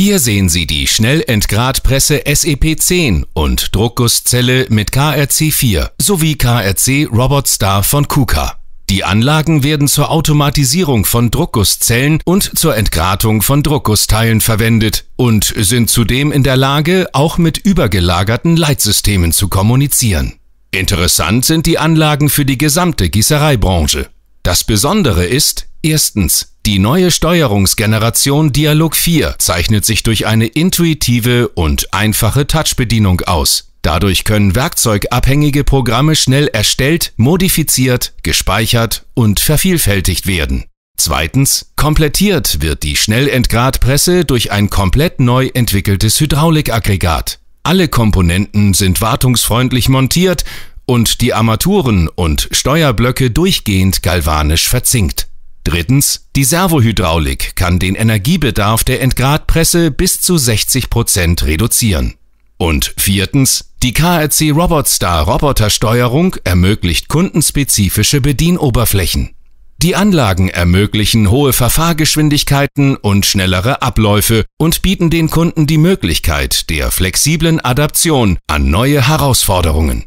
Hier sehen Sie die Schnellentgratpresse SEP 10 und Druckgusszelle mit KRC 4 sowie KRC RobotStar von KUKA. Die Anlagen werden zur Automatisierung von Druckgusszellen und zur Entgratung von Druckgussteilen verwendet und sind zudem in der Lage, auch mit übergelagerten Leitsystemen zu kommunizieren. Interessant sind die Anlagen für die gesamte Gießereibranche. Das Besondere ist, Erstens. Die neue Steuerungsgeneration Dialog 4 zeichnet sich durch eine intuitive und einfache Touchbedienung aus. Dadurch können werkzeugabhängige Programme schnell erstellt, modifiziert, gespeichert und vervielfältigt werden. Zweitens, komplettiert wird die Schnellentgradpresse durch ein komplett neu entwickeltes Hydraulikaggregat. Alle Komponenten sind wartungsfreundlich montiert und die Armaturen und Steuerblöcke durchgehend galvanisch verzinkt. Drittens, die Servohydraulik kann den Energiebedarf der Entgradpresse bis zu 60% Prozent reduzieren. Und viertens, die KRC Robotstar Robotersteuerung ermöglicht kundenspezifische Bedienoberflächen. Die Anlagen ermöglichen hohe Verfahrgeschwindigkeiten und schnellere Abläufe und bieten den Kunden die Möglichkeit der flexiblen Adaption an neue Herausforderungen.